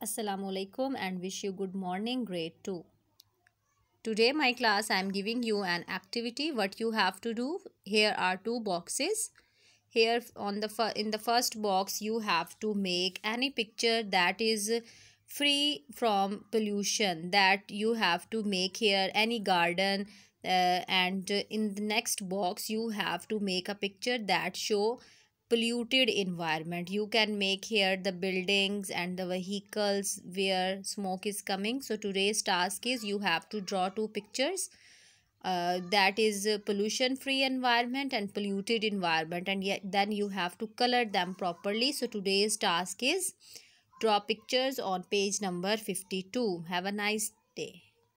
Assalamu alaikum and wish you good morning grade 2. Today my class I am giving you an activity what you have to do. Here are two boxes. Here on the in the first box you have to make any picture that is free from pollution that you have to make here any garden uh, and in the next box you have to make a picture that show polluted environment you can make here the buildings and the vehicles where smoke is coming so today's task is you have to draw two pictures uh, that is pollution free environment and polluted environment and yet then you have to color them properly so today's task is draw pictures on page number 52 have a nice day